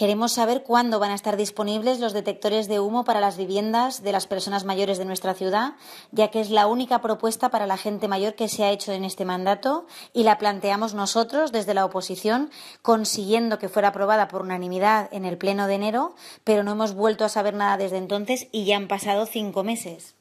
Queremos saber cuándo van a estar disponibles los detectores de humo para las viviendas de las personas mayores de nuestra ciudad, ya que es la única propuesta para la gente mayor que se ha hecho en este mandato y la planteamos nosotros desde la oposición, consiguiendo que fuera aprobada por unanimidad en el Pleno de enero, pero no hemos vuelto a saber nada desde entonces y ya han pasado cinco meses.